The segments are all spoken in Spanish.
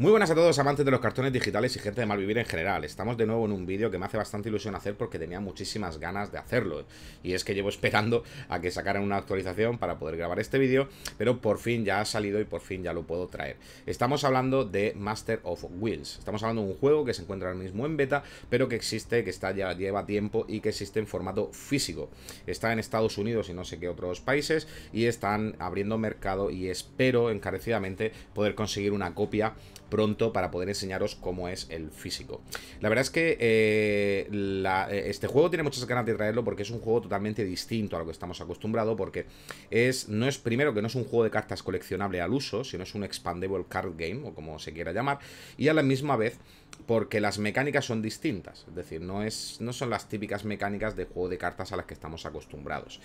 Muy buenas a todos amantes de los cartones digitales y gente de Malvivir en general. Estamos de nuevo en un vídeo que me hace bastante ilusión hacer porque tenía muchísimas ganas de hacerlo. Y es que llevo esperando a que sacaran una actualización para poder grabar este vídeo, pero por fin ya ha salido y por fin ya lo puedo traer. Estamos hablando de Master of Wheels. Estamos hablando de un juego que se encuentra ahora mismo en beta, pero que existe, que está ya lleva tiempo y que existe en formato físico. Está en Estados Unidos y no sé qué otros países y están abriendo mercado y espero encarecidamente poder conseguir una copia pronto para poder enseñaros cómo es el físico. La verdad es que eh, eh, este juego tiene muchas ganas de traerlo porque es un juego totalmente distinto a lo que estamos acostumbrados porque es, no es primero que no es un juego de cartas coleccionable al uso, sino es un expandable card game o como se quiera llamar y a la misma vez porque las mecánicas son distintas, es decir, no, es, no son las típicas mecánicas de juego de cartas a las que estamos acostumbrados.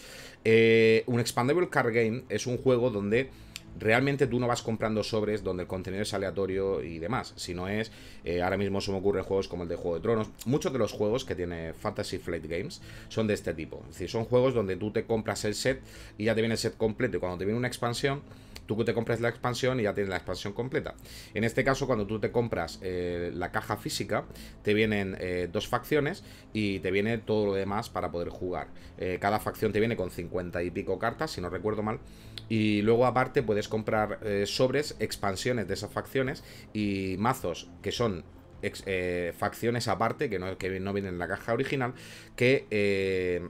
Eh, un expandable card game es un juego donde realmente tú no vas comprando sobres donde el contenido es aleatorio y demás, Si no es, eh, ahora mismo se me ocurren juegos como el de Juego de Tronos, muchos de los juegos que tiene Fantasy Flight Games son de este tipo, es decir, son juegos donde tú te compras el set y ya te viene el set completo y cuando te viene una expansión tú te compras la expansión y ya tienes la expansión completa. En este caso, cuando tú te compras eh, la caja física, te vienen eh, dos facciones y te viene todo lo demás para poder jugar. Eh, cada facción te viene con 50 y pico cartas, si no recuerdo mal. Y luego aparte puedes comprar sobres, expansiones de esas facciones y mazos que son facciones aparte, que no, que no vienen en la caja original, que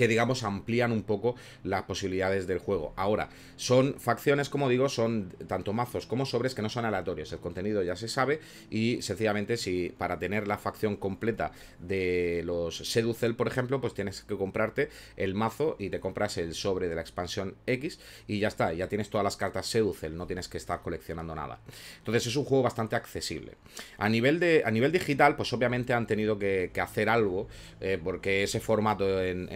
que digamos amplían un poco las posibilidades del juego. Ahora, son facciones, como digo, son tanto mazos como sobres que no son aleatorios. El contenido ya se sabe y sencillamente si para tener la facción completa de los Seducel, por ejemplo, pues tienes que comprarte el mazo y te compras el sobre de la expansión X y ya está, ya tienes todas las cartas Seducel, no tienes que estar coleccionando nada. Entonces es un juego bastante accesible. A nivel, de, a nivel digital, pues obviamente han tenido que, hacer algo eh, porque ese formato en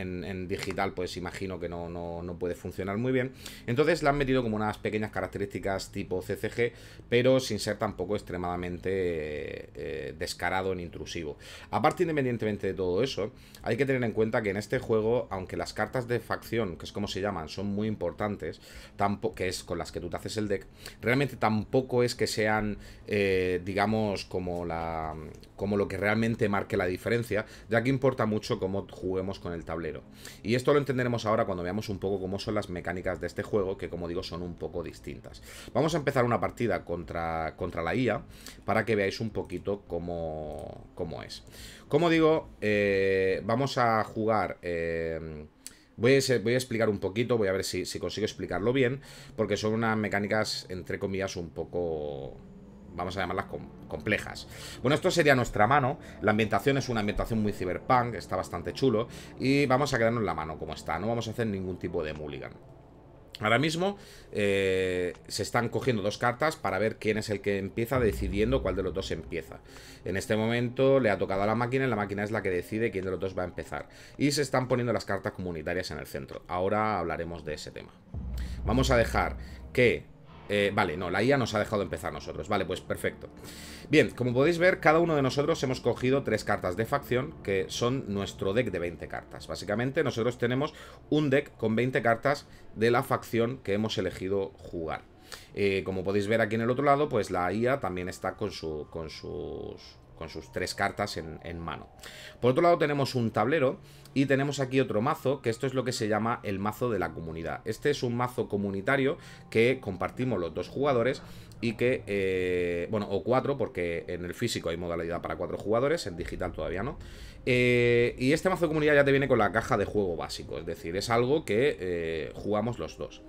digital pues imagino que no, no, puede funcionar muy bien. Entonces le han metido como unas pequeñas características tipo CCG, pero sin ser tampoco extremadamente eh, descarado ni intrusivo. Aparte, independientemente de todo eso, hay que tener en cuenta que en este juego, aunque las cartas de facción, que es como se llaman, son muy importantes, tampoco, que es con las que tú te haces el deck, realmente tampoco es que sean, eh, digamos, como, la, como lo que realmente marque la diferencia, ya que importa mucho cómo juguemos con el tablero. Y esto lo entenderemos ahora cuando veamos un poco cómo son las mecánicas de este juego, que como digo son un poco distintas. Vamos a empezar una partida contra, contra la IA para que veáis un poquito cómo, es. Como digo, eh, vamos a jugar... Eh, voy a, explicar un poquito, voy a ver si, si consigo explicarlo bien, porque son unas mecánicas, entre comillas, un poco vamos a llamarlas complejas. Bueno, esto sería nuestra mano. La ambientación es una ambientación muy cyberpunk, está bastante chulo. Y vamos a quedarnos la mano como está, no vamos a hacer ningún tipo de mulligan. Ahora mismo eh, se están cogiendo dos cartas para ver quién es el que empieza decidiendo cuál de los dos empieza. En este momento le ha tocado a la máquina y la máquina es la que decide quién de los dos va a empezar. Y se están poniendo las cartas comunitarias en el centro. Ahora hablaremos de ese tema. Vamos a dejar que eh, vale, no, la IA nos ha dejado empezar nosotros. Vale, pues perfecto. Bien, como podéis ver, cada uno de nosotros hemos cogido tres cartas de facción, que son nuestro deck de 20 cartas. Básicamente, nosotros tenemos un deck con 20 cartas de la facción que hemos elegido jugar. Eh, como podéis ver aquí en el otro lado, pues la IA también está con, su, con, sus, con sus tres cartas en mano. Por otro lado, tenemos un tablero y tenemos aquí otro mazo, que esto es lo que se llama el mazo de la comunidad. Este es un mazo comunitario que compartimos los dos jugadores y que, eh, bueno, o cuatro, porque en el físico hay modalidad para cuatro jugadores, en digital todavía no. Eh, y este mazo de comunidad ya te viene con la caja de juego básico, es decir, es algo que eh, jugamos los dos.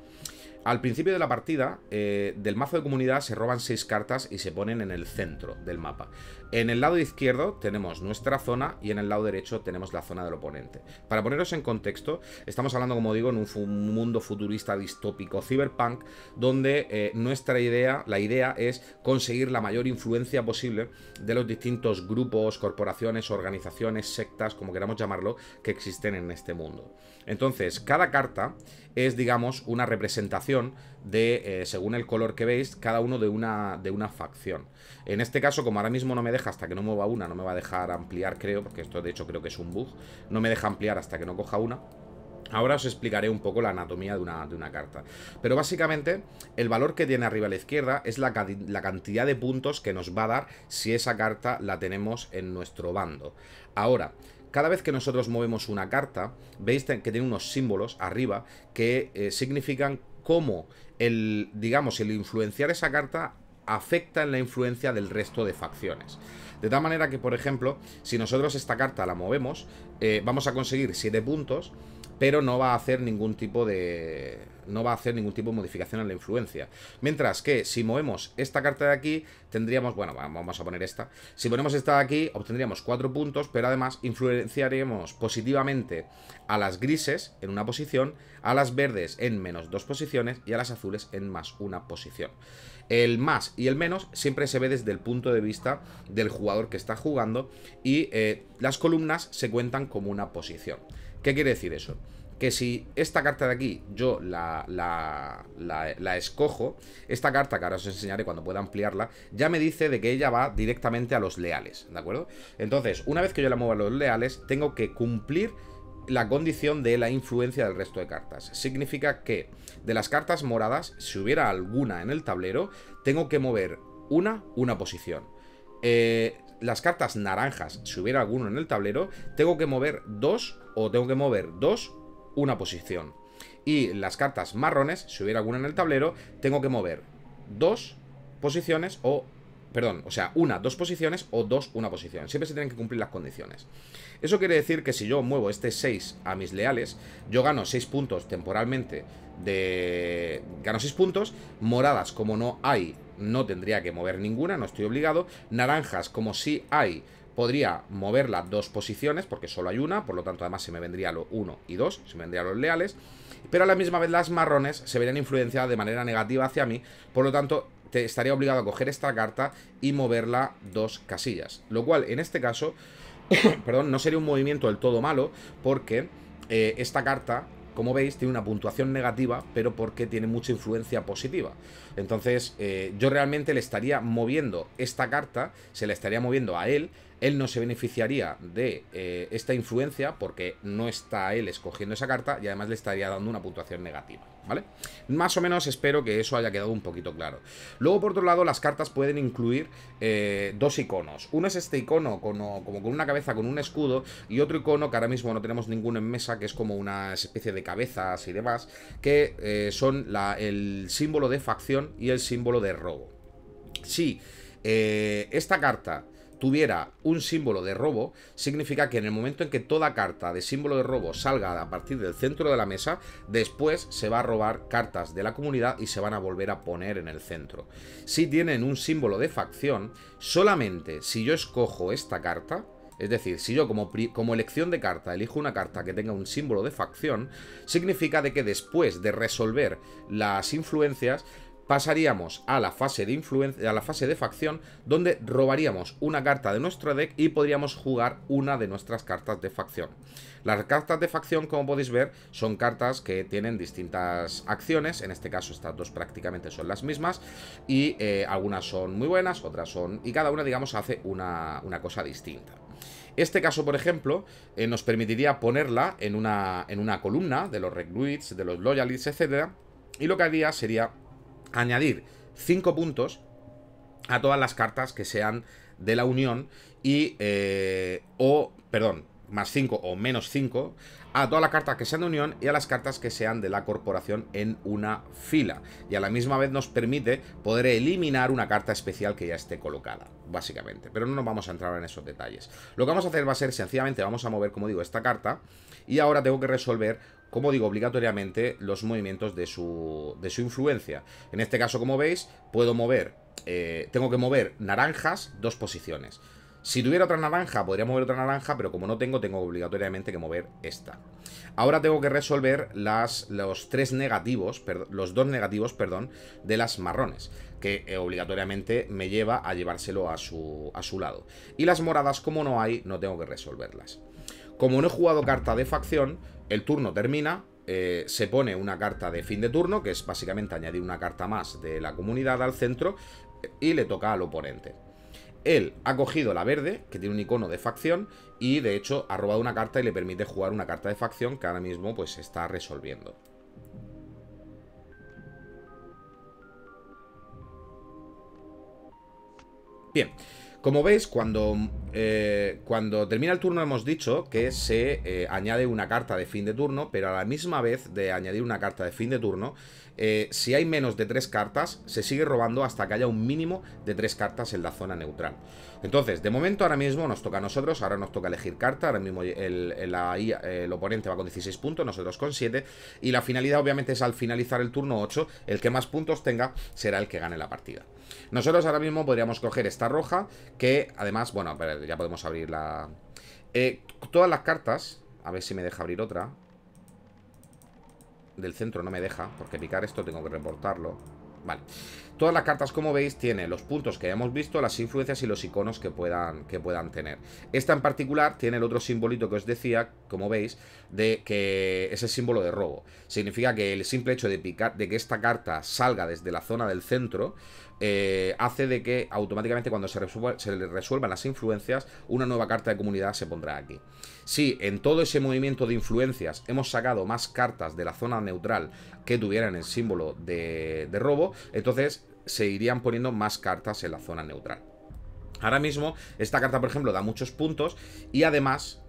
Al principio de la partida, del mazo de comunidad se roban seis cartas y se ponen en el centro del mapa. En el lado izquierdo tenemos nuestra zona y en el lado derecho tenemos la zona del oponente. Para poneros en contexto, estamos hablando, como digo, en un mundo futurista distópico cyberpunk, donde eh, nuestra idea, la idea es conseguir la mayor influencia posible de los distintos grupos, corporaciones, organizaciones, sectas, como queramos llamarlo, que existen en este mundo. Entonces, cada carta es, digamos, una representación de, eh, según el color que veis, cada uno de una, de una facción. En este caso, como ahora mismo no me deja hasta que no mueva una, no me va a dejar ampliar, creo, porque esto de hecho creo que es un bug, no me deja ampliar hasta que no coja una. Ahora os explicaré un poco la anatomía de una, carta. Pero básicamente, el valor que tiene arriba a la izquierda es la, cantidad de puntos que nos va a dar si esa carta la tenemos en nuestro bando. Ahora, cada vez que nosotros movemos una carta, veis que tiene unos símbolos arriba que eh, significan cómo el, digamos, el influenciar esa carta afecta en la influencia del resto de facciones. De tal manera que, por ejemplo, si nosotros esta carta la movemos, eh, vamos a conseguir 7 puntos, pero no va a hacer ningún tipo de, no va a hacer ningún tipo de modificación a la influencia. Mientras que si movemos esta carta de aquí, tendríamos, bueno, vamos a poner esta. Si ponemos esta de aquí, obtendríamos cuatro puntos, pero además influenciaremos positivamente a las grises en una posición, a las verdes en menos dos posiciones y a las azules en más una posición. El más y el menos siempre se ve desde el punto de vista del jugador que está jugando y eh, las columnas se cuentan como una posición. ¿Qué quiere decir eso? que si esta carta de aquí yo la, la, escojo, esta carta que ahora os enseñaré cuando pueda ampliarla, ya me dice de que ella va directamente a los leales, ¿de acuerdo? Entonces, una vez que yo la muevo a los leales, tengo que cumplir la condición de la influencia del resto de cartas. Significa que de las cartas moradas, si hubiera alguna en el tablero, tengo que mover una, una posición. Eh, las cartas naranjas, si hubiera alguna en el tablero, tengo que mover dos o tengo que mover dos una posición. Y las cartas marrones, si hubiera alguna en el tablero, tengo que mover dos posiciones o... Perdón, o sea, una, dos posiciones o dos, una posición. Siempre se tienen que cumplir las condiciones. Eso quiere decir que si yo muevo este 6 a mis leales, yo gano 6 puntos temporalmente de... Gano 6 puntos. Moradas, como no hay, no tendría que mover ninguna, no estoy obligado. Naranjas, como sí hay, podría moverla dos posiciones, porque solo hay una, por lo tanto además se me vendría lo 1 y 2, se me vendrían los leales, pero a la misma vez las marrones se verían influenciadas de manera negativa hacia mí, por lo tanto te estaría obligado a coger esta carta y moverla dos casillas, lo cual en este caso, perdón, no sería un movimiento del todo malo, porque eh, esta carta como veis, tiene una puntuación negativa, pero porque tiene mucha influencia positiva. Entonces, eh, yo realmente le estaría moviendo esta carta, se la estaría moviendo a él, él no se beneficiaría de eh, esta influencia porque no está él escogiendo esa carta y además le estaría dando una puntuación negativa, ¿vale? Más o menos espero que eso haya quedado un poquito claro. Luego, por otro lado, las cartas pueden incluir eh, dos iconos. Uno es este icono como, con una cabeza con un escudo y otro icono que ahora mismo no tenemos ninguno en mesa, que es como una especie de cabezas y demás, que eh, son el símbolo de facción y el símbolo de robo. Si sí, esta carta tuviera un símbolo de robo, significa que en el momento en que toda carta de símbolo de robo salga a partir del centro de la mesa, después se va a robar cartas de la comunidad y se van a volver a poner en el centro. Si tienen un símbolo de facción, solamente si yo escojo esta carta, es decir, si yo como, como, elección de carta elijo una carta que tenga un símbolo de facción, significa de que después de resolver las influencias, pasaríamos a la fase de influencia, a la fase de facción, donde robaríamos una carta de nuestro deck y podríamos jugar una de nuestras cartas de facción. Las cartas de facción, como podéis ver, son cartas que tienen distintas acciones, en este caso estas dos prácticamente son las mismas, y eh, algunas son muy buenas, otras son... y cada una, digamos, hace una, cosa distinta. Este caso, por ejemplo, eh, nos permitiría ponerla en una, en una columna de los recruits, de los loyalists, etc. Y lo que haría sería añadir 5 puntos a todas las cartas que sean de la Unión y... Eh, o, perdón, más 5 o menos 5 a todas las cartas que sean de unión y a las cartas que sean de la corporación en una fila. Y a la misma vez nos permite poder eliminar una carta especial que ya esté colocada, básicamente. Pero no nos vamos a entrar en esos detalles. Lo que vamos a hacer va a ser sencillamente, vamos a mover, como digo, esta carta. Y ahora tengo que resolver como digo, obligatoriamente los movimientos de su, de su influencia. En este caso, como veis, puedo mover, eh, tengo que mover naranjas dos posiciones. Si tuviera otra naranja, podría mover otra naranja, pero como no tengo, tengo obligatoriamente que mover esta. Ahora tengo que resolver las, los tres negativos, los dos negativos, perdón, de las marrones, que eh, obligatoriamente me lleva a llevárselo a su, a su lado. Y las moradas, como no hay, no tengo que resolverlas. Como no he jugado carta de facción, el turno termina, eh, se pone una carta de fin de turno, que es básicamente añadir una carta más de la comunidad al centro, eh, y le toca al oponente. Él ha cogido la verde, que tiene un icono de facción, y de hecho ha robado una carta y le permite jugar una carta de facción que ahora mismo pues está resolviendo. Bien. Como veis, cuando, eh, cuando termina el turno hemos dicho que se eh, añade una carta de fin de turno, pero a la misma vez de añadir una carta de fin de turno, eh, si hay menos de tres cartas, se sigue robando hasta que haya un mínimo de tres cartas en la zona neutral. Entonces, de momento ahora mismo nos toca a nosotros, ahora nos toca elegir carta, ahora mismo el, el oponente va con 16 puntos, nosotros con 7, y la finalidad obviamente es al finalizar el turno 8, el que más puntos tenga será el que gane la partida. Nosotros ahora mismo podríamos coger esta roja, que además, bueno, ya podemos abrir la... Eh, todas las cartas, a ver si me deja abrir otra. Del centro no me deja, porque picar esto tengo que reportarlo. Vale. Todas las cartas, como veis, tienen los puntos que hemos visto, las influencias y los iconos que puedan, que puedan tener. Esta en particular tiene el otro simbolito que os decía, como veis, de que es el símbolo de robo. Significa que el simple hecho de, picar, de que esta carta salga desde la zona del centro, eh, hace de que automáticamente cuando se, resuelvan las influencias, una nueva carta de comunidad se pondrá aquí. Si en todo ese movimiento de influencias hemos sacado más cartas de la zona neutral que tuvieran el símbolo de robo, entonces se irían poniendo más cartas en la zona neutral. Ahora mismo, esta carta, por ejemplo, da muchos puntos y además...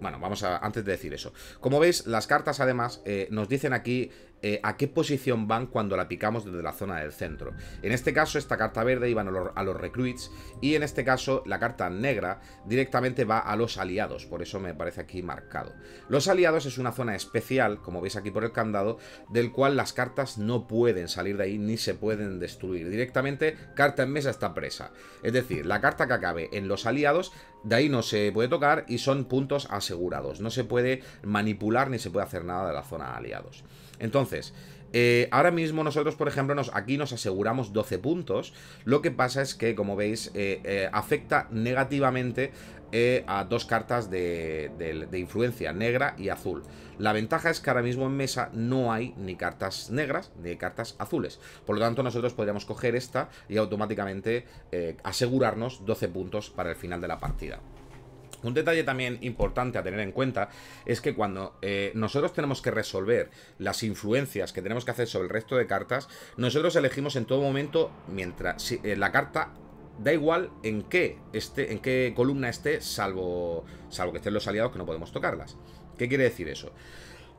Bueno, vamos a... antes de decir eso. Como veis, las cartas además eh, nos dicen aquí eh, a qué posición van cuando la picamos desde la zona del centro. En este caso, esta carta verde iba a los, recruits y en este caso, la carta negra directamente va a los aliados, por eso me parece aquí marcado. Los aliados es una zona especial, como veis aquí por el candado, del cual las cartas no pueden salir de ahí ni se pueden destruir. Directamente, carta en mesa está presa. Es decir, la carta que acabe en los aliados, de ahí no se puede tocar y son puntos asegurados. No se puede manipular ni se puede hacer nada de la zona de aliados. Entonces, eh, ahora mismo nosotros, por ejemplo, nos, aquí nos aseguramos 12 puntos. Lo que pasa es que, como veis, eh, eh, afecta negativamente a dos cartas de, de, influencia, negra y azul. La ventaja es que ahora mismo en mesa no hay ni cartas negras ni cartas azules. Por lo tanto, nosotros podríamos coger esta y automáticamente asegurarnos 12 puntos para el final de la partida. Un detalle también importante a tener en cuenta es que cuando eh, nosotros tenemos que resolver las influencias que tenemos que hacer sobre el resto de cartas, nosotros elegimos en todo momento, mientras eh, la carta da igual en qué en qué columna esté, salvo, salvo que estén los aliados que no podemos tocarlas. ¿Qué quiere decir eso?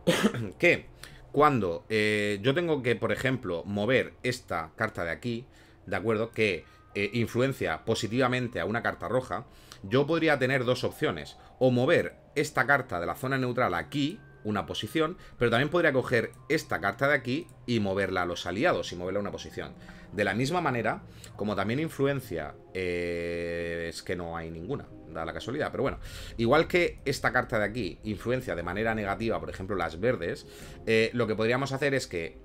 que cuando eh, yo tengo que, por ejemplo, mover esta carta de aquí, ¿de acuerdo? Que eh, influencia positivamente a una carta roja, yo podría tener dos opciones. O mover esta carta de la zona neutral aquí, una posición, pero también podría coger esta carta de aquí y moverla a los aliados y moverla a una posición. De la misma manera, como también influencia eh, es que no hay ninguna, da la casualidad, pero bueno. Igual que esta carta de aquí influencia de manera negativa, por ejemplo, las verdes, eh, lo que podríamos hacer es que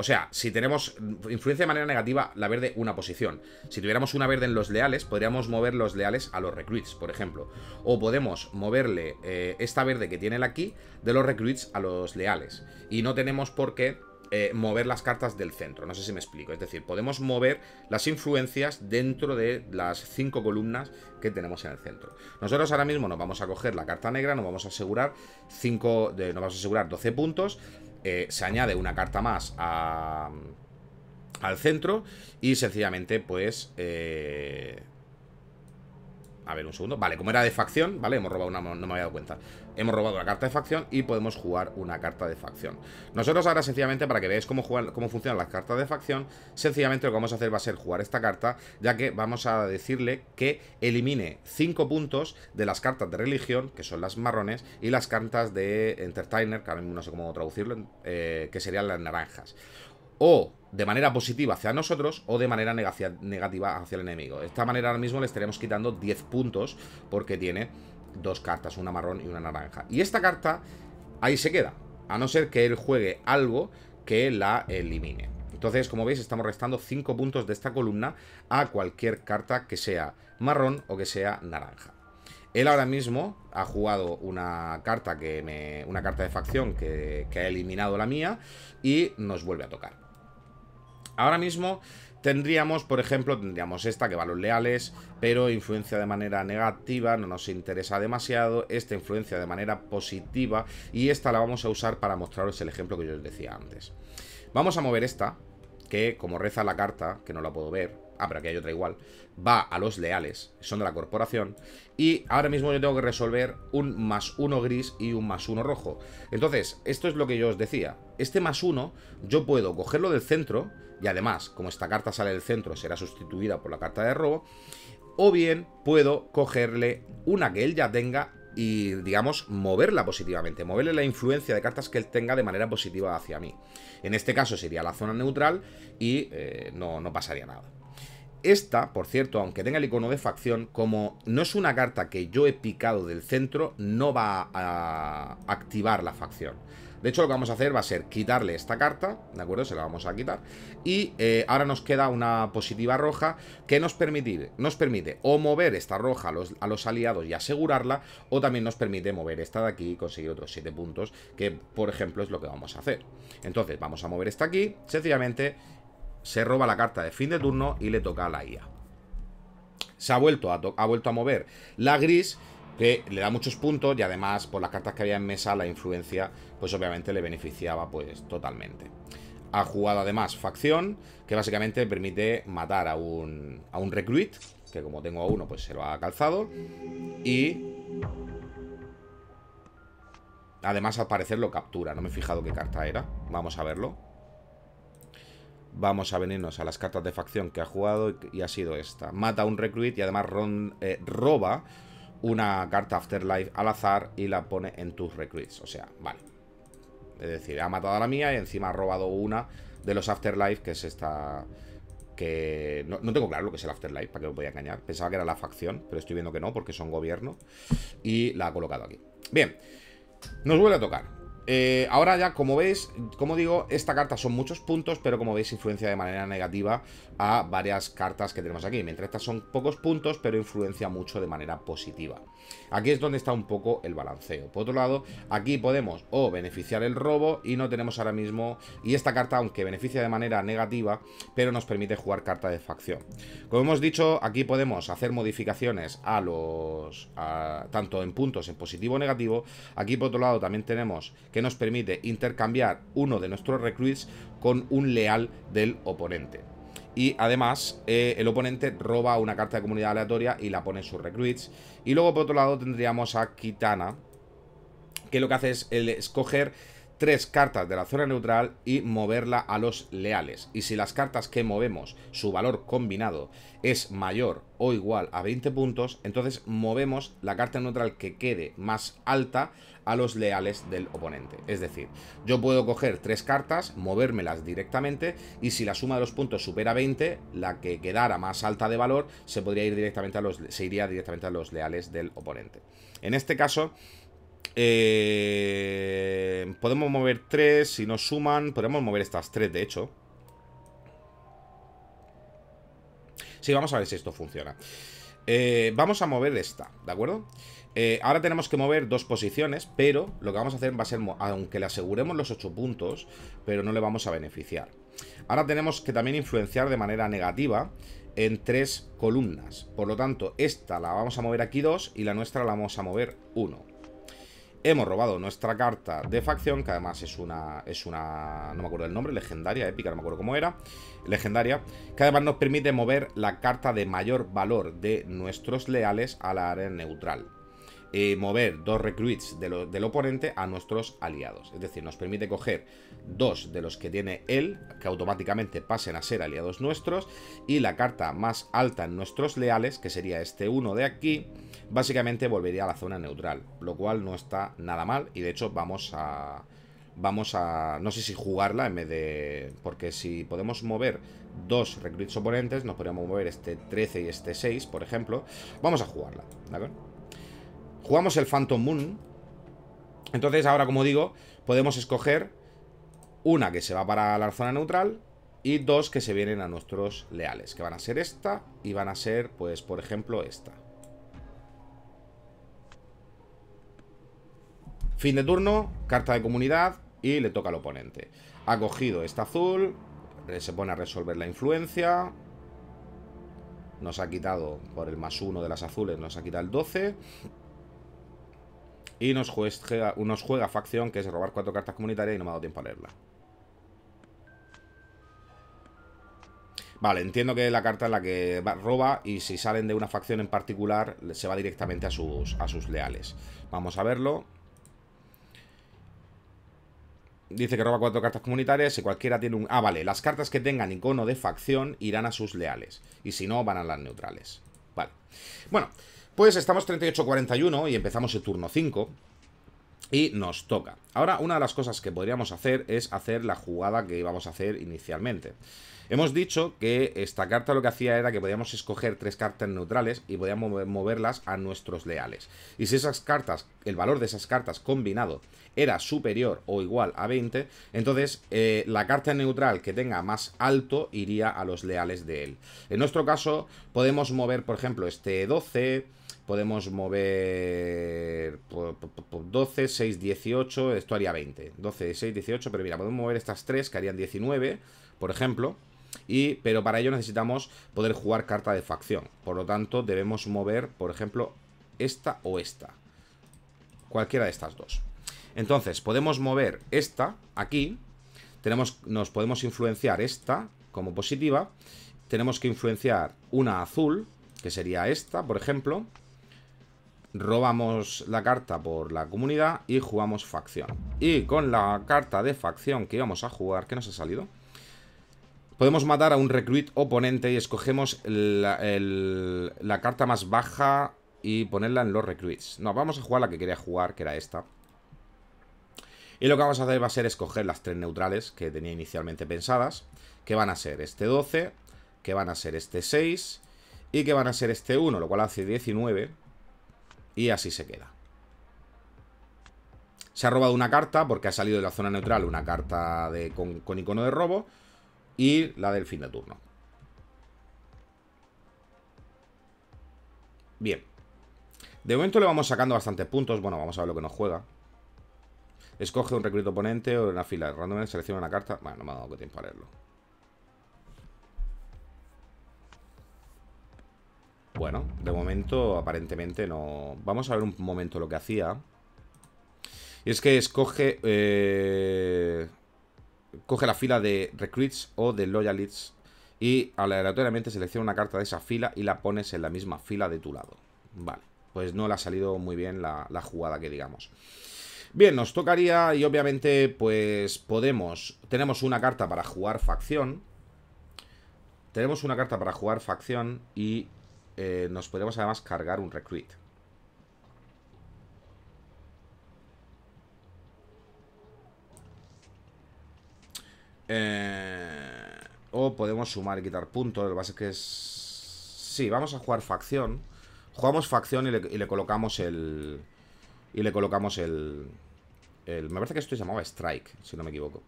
o sea, si tenemos influencia de manera negativa, la verde una posición. Si tuviéramos una verde en los leales, podríamos mover los leales a los recruits, por ejemplo. O podemos moverle eh, esta verde que tiene la aquí de los recruits a los leales. Y no tenemos por qué eh, mover las cartas del centro. No sé si me explico. Es decir, podemos mover las influencias dentro de las cinco columnas que tenemos en el centro. Nosotros ahora mismo nos vamos a coger la carta negra, nos vamos a asegurar cinco, de, nos vamos a asegurar 12 puntos eh, se añade una carta más al centro y sencillamente pues eh, a ver, un segundo. Vale, como era de facción, ¿vale? Hemos robado una... No me había dado cuenta. Hemos robado la carta de facción y podemos jugar una carta de facción. Nosotros ahora, sencillamente, para que veáis cómo, jugar, cómo funcionan las cartas de facción, sencillamente lo que vamos a hacer va a ser jugar esta carta, ya que vamos a decirle que elimine 5 puntos de las cartas de religión, que son las marrones, y las cartas de entertainer, que ahora mismo no sé cómo traducirlo, eh, que serían las naranjas o de manera positiva hacia nosotros o de manera negativa hacia el enemigo. De esta manera ahora mismo le estaremos quitando 10 puntos porque tiene dos cartas, una marrón y una naranja. Y esta carta ahí se queda, a no ser que él juegue algo que la elimine. Entonces, como veis, estamos restando 5 puntos de esta columna a cualquier carta que sea marrón o que sea naranja. Él ahora mismo ha jugado una carta que me, una carta de facción que ha eliminado la mía y nos vuelve a tocar. Ahora mismo tendríamos, por ejemplo, tendríamos esta que va a los leales, pero influencia de manera negativa, no nos interesa demasiado, esta influencia de manera positiva y esta la vamos a usar para mostraros el ejemplo que yo os decía antes. Vamos a mover esta, que como reza la carta, que no la puedo ver, ah, pero aquí hay otra igual, va a los leales, son de la corporación, y ahora mismo yo tengo que resolver un más uno gris y un más uno rojo. Entonces, esto es lo que yo os decía, este más uno yo puedo cogerlo del centro, y además, como esta carta sale del centro, será sustituida por la carta de robo, o bien puedo cogerle una que él ya tenga y, digamos, moverla positivamente, moverle la influencia de cartas que él tenga de manera positiva hacia mí. En este caso sería la zona neutral y eh, no, no pasaría nada. Esta, por cierto, aunque tenga el icono de facción, como no es una carta que yo he picado del centro, no va a activar la facción. De hecho, lo que vamos a hacer va a ser quitarle esta carta, ¿de acuerdo? Se la vamos a quitar. Y eh, ahora nos queda una positiva roja que nos, nos permite o mover esta roja a los, aliados y asegurarla, o también nos permite mover esta de aquí y conseguir otros 7 puntos, que por ejemplo es lo que vamos a hacer. Entonces, vamos a mover esta aquí, sencillamente se roba la carta de fin de turno y le toca a la IA. Se ha vuelto a mover la gris que le da muchos puntos y además por las cartas que había en mesa la influencia pues obviamente le beneficiaba pues totalmente. Ha jugado además facción que básicamente permite matar a un, a un recruit que como tengo a uno pues se lo ha calzado y además al parecer lo captura, no me he fijado qué carta era, vamos a verlo. Vamos a venirnos a las cartas de facción que ha jugado y, ha sido esta. Mata a un recruit y además eh, roba una carta Afterlife al azar y la pone en tus recruits. O sea, vale. Es decir, ha matado a la mía y encima ha robado una de los Afterlife, que es esta... Que no, tengo claro lo que es el Afterlife, para que me voy a engañar. Pensaba que era la facción, pero estoy viendo que no, porque son gobierno. Y la ha colocado aquí. Bien, nos vuelve a tocar. Eh, ahora ya, como veis, como digo, esta carta son muchos puntos, pero como veis influencia de manera negativa a varias cartas que tenemos aquí. Mientras estas son pocos puntos, pero influencia mucho de manera positiva. Aquí es donde está un poco el balanceo. Por otro lado, aquí podemos o beneficiar el robo y no tenemos ahora mismo... Y esta carta, aunque beneficia de manera negativa, pero nos permite jugar carta de facción. Como hemos dicho, aquí podemos hacer modificaciones a los... tanto en puntos en positivo o negativo. Aquí por otro lado también tenemos que nos permite intercambiar uno de nuestros recruits con un leal del oponente. Y además, eh, el oponente roba una carta de comunidad aleatoria y la pone en su recruits. Y luego, por otro lado, tendríamos a Kitana, que lo que hace es el escoger tres cartas de la zona neutral y moverla a los leales. Y si las cartas que movemos, su valor combinado, es mayor o igual a 20 puntos, entonces movemos la carta neutral que quede más alta a los leales del oponente. Es decir, yo puedo coger tres cartas, movérmelas directamente y si la suma de los puntos supera 20, la que quedara más alta de valor se podría ir directamente a los se iría directamente a los leales del oponente. En este caso, eh, podemos mover tres, si nos suman, podemos mover estas tres, de hecho. Sí, vamos a ver si esto funciona. Eh, vamos a mover esta, ¿de acuerdo? Eh, ahora tenemos que mover dos posiciones, pero lo que vamos a hacer va a ser, aunque le aseguremos los ocho puntos, pero no le vamos a beneficiar. Ahora tenemos que también influenciar de manera negativa en tres columnas. Por lo tanto, esta la vamos a mover aquí dos y la nuestra la vamos a mover uno Hemos robado nuestra carta de facción, que además es una, es una, no me acuerdo el nombre, legendaria, épica, no me acuerdo cómo era, legendaria, que además nos permite mover la carta de mayor valor de nuestros leales a la área neutral. Y eh, mover dos recruits del oponente a nuestros aliados. Es decir, nos permite coger dos de los que tiene él, que automáticamente pasen a ser aliados nuestros, y la carta más alta en nuestros leales, que sería este uno de aquí, básicamente volvería a la zona neutral, lo cual no está nada mal y de hecho vamos a... Vamos a... no sé si jugarla en vez de... porque si podemos mover dos recruits oponentes, nos podríamos mover este 13 y este 6, por ejemplo. Vamos a jugarla, ¿de acuerdo? Jugamos el Phantom Moon. Entonces ahora, como digo, podemos escoger una que se va para la zona neutral y dos que se vienen a nuestros leales, que van a ser esta y van a ser, pues, por ejemplo, esta. Fin de turno, carta de comunidad y le toca al oponente. Ha cogido esta azul, se pone a resolver la influencia. Nos ha quitado, por el más uno de las azules, nos ha quitado el 12. Y nos juega, juega facción, que es robar cuatro cartas comunitarias y no me ha dado tiempo a leerla. Vale, entiendo que la carta es la que roba y si salen de una facción en particular se va directamente a sus leales. Vamos a verlo. Dice que roba cuatro cartas comunitarias y cualquiera tiene un... Ah, vale, las cartas que tengan icono de facción irán a sus leales. Y si no, van a las neutrales. Vale. Bueno, pues estamos 38-41 y empezamos el turno 5. Y nos toca. Ahora, una de las cosas que podríamos hacer es hacer la jugada que íbamos a hacer inicialmente. Hemos dicho que esta carta lo que hacía era que podíamos escoger tres cartas neutrales y podíamos moverlas a nuestros leales. Y si esas cartas, el valor de esas cartas combinado era superior o igual a 20, entonces eh, la carta neutral que tenga más alto iría a los leales de él. En nuestro caso podemos mover, por ejemplo, este 12, podemos mover 12, 6, 18, esto haría 20. 12, 6, 18, pero mira, podemos mover estas tres que harían 19, por ejemplo. Y, pero para ello necesitamos poder jugar carta de facción. Por lo tanto, debemos mover, por ejemplo, esta o esta. Cualquiera de estas dos. Entonces, podemos mover esta aquí. Tenemos, nos podemos influenciar esta como positiva. Tenemos que influenciar una azul, que sería esta, por ejemplo. Robamos la carta por la comunidad y jugamos facción. Y con la carta de facción que íbamos a jugar, que nos ha salido? Podemos matar a un recruit oponente y escogemos la, carta más baja y ponerla en los recruits. No, vamos a jugar la que quería jugar, que era esta. Y lo que vamos a hacer va a ser escoger las tres neutrales que tenía inicialmente pensadas, que van a ser este 12, que van a ser este 6 y que van a ser este 1, lo cual hace 19 y así se queda. Se ha robado una carta porque ha salido de la zona neutral una carta con icono de robo y la del fin de turno. Bien. De momento le vamos sacando bastantes puntos. Bueno, vamos a ver lo que nos juega. Escoge un recruto oponente o una fila de random, selecciona una carta. Bueno, no me ha dado tiempo a leerlo. Bueno, de momento aparentemente no... Vamos a ver un momento lo que hacía. Y es que escoge... Eh coge la fila de recruits o de loyalists y aleatoriamente selecciona una carta de esa fila y la pones en la misma fila de tu lado. Vale, pues no le ha salido muy bien la, jugada que digamos. Bien, nos tocaría y obviamente pues podemos... Tenemos una carta para jugar facción. Tenemos una carta para jugar facción y eh, nos podemos además cargar un recruit. Eh, o podemos sumar y quitar puntos. Lo que es que es... Sí, vamos a jugar facción. Jugamos facción y le, colocamos el... Y le colocamos el, Me parece que esto se llamaba Strike, si no me equivoco.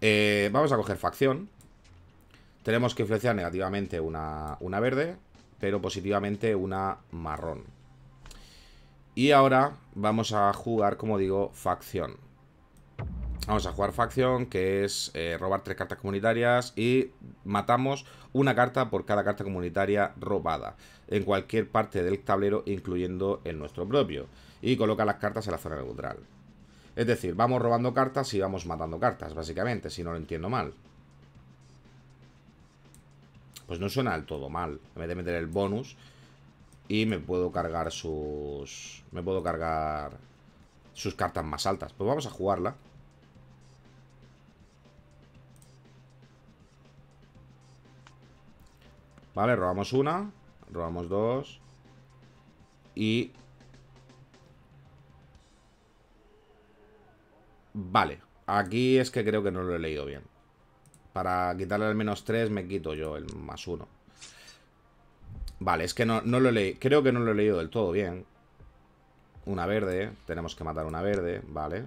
Eh, vamos a coger facción. Tenemos que influenciar negativamente una, una verde, pero positivamente una marrón. Y ahora vamos a jugar, como digo, facción. Vamos a jugar facción, que es eh, robar tres cartas comunitarias y matamos una carta por cada carta comunitaria robada en cualquier parte del tablero, incluyendo en nuestro propio. Y coloca las cartas en la zona neutral. Es decir, vamos robando cartas y vamos matando cartas, básicamente, si no lo entiendo mal. Pues no suena del todo mal. Me vez de meter el bonus y me puedo cargar sus... Me puedo cargar sus cartas más altas. Pues vamos a jugarla. Vale, robamos una. Robamos dos. Y... Vale. Aquí es que creo que no lo he leído bien. Para quitarle al menos tres me quito yo el más uno Vale, es que no, no lo he leído. Creo que no lo he leído del todo bien. Una verde. Tenemos que matar una verde. Vale.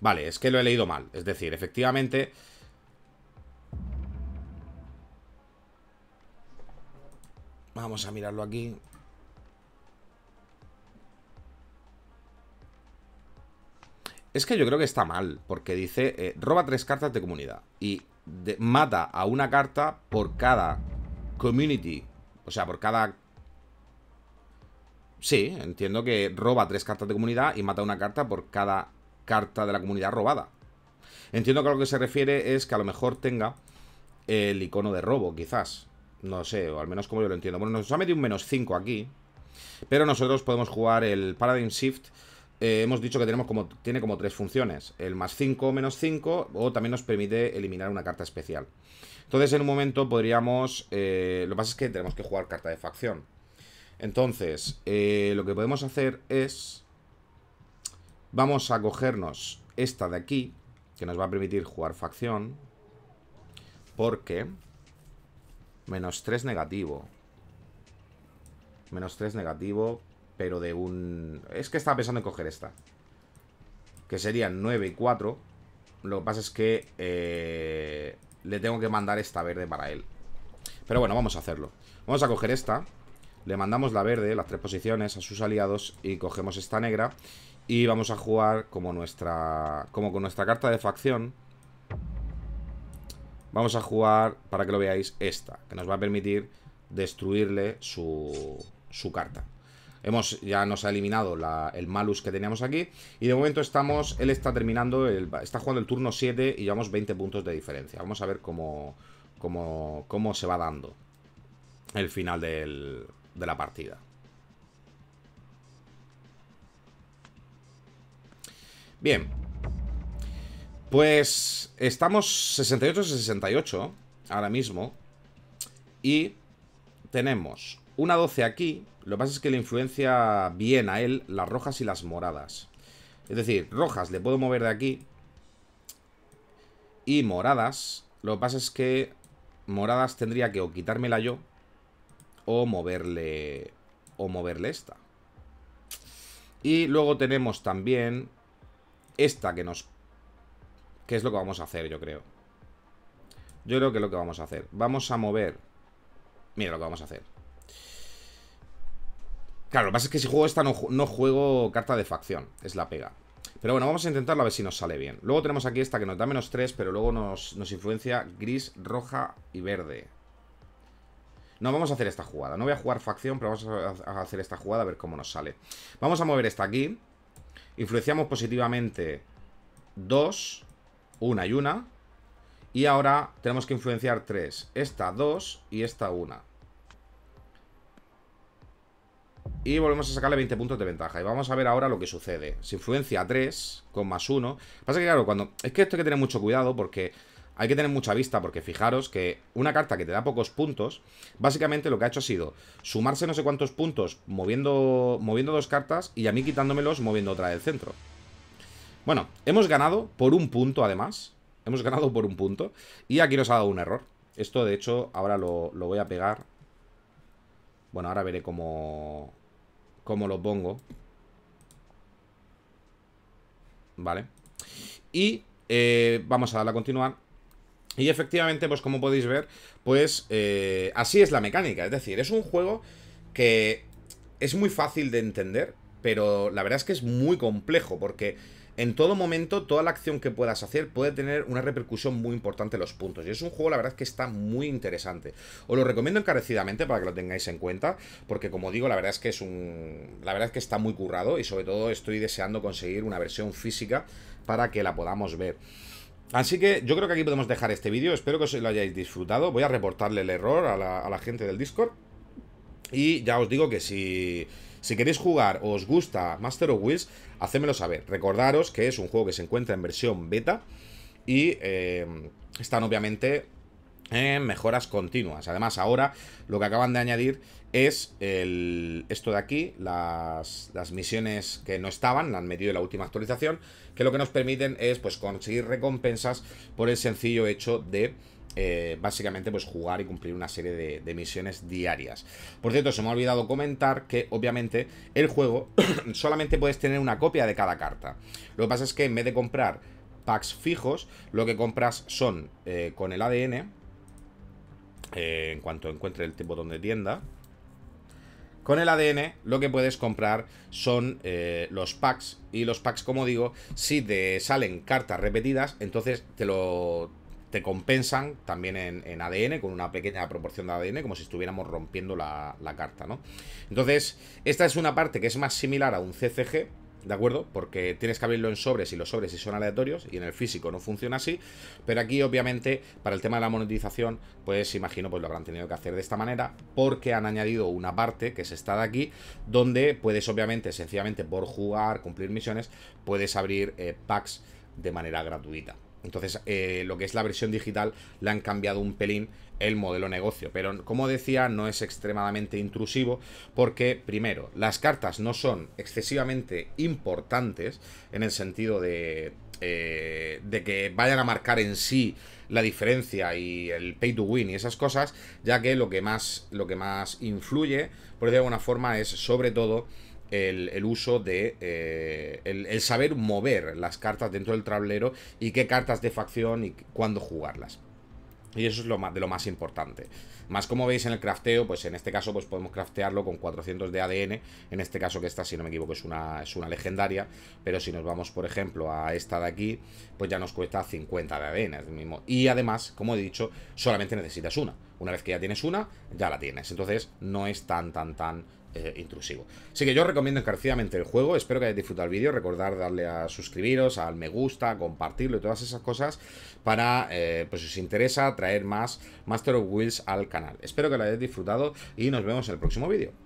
Vale, es que lo he leído mal. Es decir, efectivamente... Vamos a mirarlo aquí. Es que yo creo que está mal, porque dice, eh, roba tres cartas de comunidad y mata a una carta por cada community. O sea, por cada... Sí, entiendo que roba tres cartas de comunidad y mata una carta por cada carta de la comunidad robada. Entiendo que a lo que se refiere es que a lo mejor tenga el icono de robo, quizás. No sé, o al menos como yo lo entiendo. Bueno, nos ha metido un menos 5 aquí. Pero nosotros podemos jugar el Paradigm Shift. Eh, hemos dicho que tenemos como, tiene como tres funciones. El más 5, menos 5. O también nos permite eliminar una carta especial. Entonces en un momento podríamos... Eh, lo que pasa es que tenemos que jugar carta de facción. Entonces, eh, lo que podemos hacer es... Vamos a cogernos esta de aquí, que nos va a permitir jugar facción. Porque Menos 3 negativo. Menos 3 negativo, pero de un... Es que estaba pensando en coger esta. Que serían 9 y 4. Lo que pasa es que eh, le tengo que mandar esta verde para él. Pero bueno, vamos a hacerlo. Vamos a coger esta. Le mandamos la verde, las tres posiciones, a sus aliados. Y cogemos esta negra. Y vamos a jugar como nuestra. Como con nuestra carta de facción vamos a jugar, para que lo veáis, esta, que nos va a permitir destruirle su, su carta. Hemos, ya nos ha eliminado el malus que teníamos aquí. Y de momento estamos, él está terminando, el, está jugando el turno 7 y llevamos 20 puntos de diferencia. Vamos a ver cómo, cómo, se va dando el final de la partida. Bien, pues estamos 68-68 ahora mismo. Y tenemos una 12 aquí. Lo que pasa es que le influencia bien a él las rojas y las moradas. Es decir, rojas le puedo mover de aquí. Y moradas. Lo que pasa es que moradas tendría que o quitármela yo. O moverle... O moverle esta. Y luego tenemos también esta que nos qué es lo que vamos a hacer, yo creo. Yo creo que es lo que vamos a hacer. Vamos a mover... Mira lo que vamos a hacer. Claro, lo que pasa es que si juego esta no, juego carta de facción. Es la pega. Pero bueno, vamos a intentarlo a ver si nos sale bien. Luego tenemos aquí esta que nos da menos 3, pero luego nos, nos influencia gris, roja y verde. No, vamos a hacer esta jugada. No voy a jugar facción, pero vamos a hacer esta jugada a ver cómo nos sale. Vamos a mover esta aquí. Influenciamos positivamente 2 una y una. Y ahora tenemos que influenciar tres. Esta dos y esta una. Y volvemos a sacarle 20 puntos de ventaja. Y vamos a ver ahora lo que sucede. Se influencia tres con más uno Pasa que, claro, cuando. Es que esto hay que tener mucho cuidado porque hay que tener mucha vista. Porque fijaros que una carta que te da pocos puntos. Básicamente lo que ha hecho ha sido sumarse no sé cuántos puntos moviendo, moviendo dos cartas y a mí quitándomelos moviendo otra del centro. Bueno, hemos ganado por un punto además. Hemos ganado por un punto. Y aquí nos ha dado un error. Esto, de hecho, ahora lo, voy a pegar. Bueno, ahora veré cómo, cómo lo pongo. Vale. Y eh, vamos a darle a continuar. Y efectivamente, pues como podéis ver, pues eh, así es la mecánica. Es decir, es un juego que es muy fácil de entender pero la verdad es que es muy complejo porque en todo momento toda la acción que puedas hacer puede tener una repercusión muy importante en los puntos. Y es un juego la verdad que está muy interesante. Os lo recomiendo encarecidamente para que lo tengáis en cuenta, porque como digo, la verdad es que es un la verdad es que está muy currado y sobre todo estoy deseando conseguir una versión física para que la podamos ver. Así que yo creo que aquí podemos dejar este vídeo, espero que os lo hayáis disfrutado, voy a reportarle el error a la, a la gente del Discord y ya os digo que si si queréis jugar o os gusta Master of Wheels, hacémelo saber. Recordaros que es un juego que se encuentra en versión beta y eh, están obviamente en mejoras continuas. Además, ahora lo que acaban de añadir es esto de aquí, las, misiones que no estaban, las han metido en la última actualización, que lo que nos permiten es pues, conseguir recompensas por el sencillo hecho de eh, básicamente pues jugar y cumplir una serie de, misiones diarias. Por cierto, se me ha olvidado comentar que obviamente el juego solamente puedes tener una copia de cada carta. Lo que pasa es que en vez de comprar packs fijos, lo que compras son eh, con el ADN, eh, en cuanto encuentre el botón de tienda, con el ADN lo que puedes comprar son los packs. Y los packs, como digo, si te salen cartas repetidas, entonces te lo, te compensan también en, ADN, con una pequeña proporción de ADN, como si estuviéramos rompiendo la, carta, ¿no? Entonces, esta es una parte que es más similar a un CCG, ¿de acuerdo? Porque tienes que abrirlo en sobres y los sobres y son aleatorios y en el físico no funciona así, pero aquí obviamente para el tema de la monetización, pues imagino pues lo habrán tenido que hacer de esta manera porque han añadido una parte que es esta de aquí, donde puedes obviamente, sencillamente por jugar, cumplir misiones, puedes abrir eh, packs de manera gratuita. Entonces, eh, lo que es la versión digital, le han cambiado un pelín el modelo negocio. Pero, como decía, no es extremadamente intrusivo porque, primero, las cartas no son excesivamente importantes en el sentido de, eh, de que vayan a marcar en sí la diferencia y el pay to win y esas cosas, ya que lo que más, lo que más influye, por decirlo de alguna forma, es sobre todo el, uso de. Eh, el, saber mover las cartas dentro del tablero y qué cartas de facción y cuándo jugarlas. Y eso es lo más, de lo más importante. Más como veis en el crafteo, pues en este caso pues podemos craftearlo con 400 de ADN. En este caso que esta, si no me equivoco, es una, es una legendaria. Pero si nos vamos, por ejemplo, a esta de aquí, pues ya nos cuesta 50 de ADN. mismo. Y además, como he dicho, solamente necesitas una. Una vez que ya tienes una, ya la tienes. Entonces no es tan, tan, tan eh, intrusivo. Así que yo recomiendo encarecidamente el juego, espero que hayáis disfrutado el vídeo, recordar darle a suscribiros, al me gusta, compartirlo y todas esas cosas para, eh, pues si os interesa, traer más Master of Wheels al canal. Espero que lo hayáis disfrutado y nos vemos en el próximo vídeo.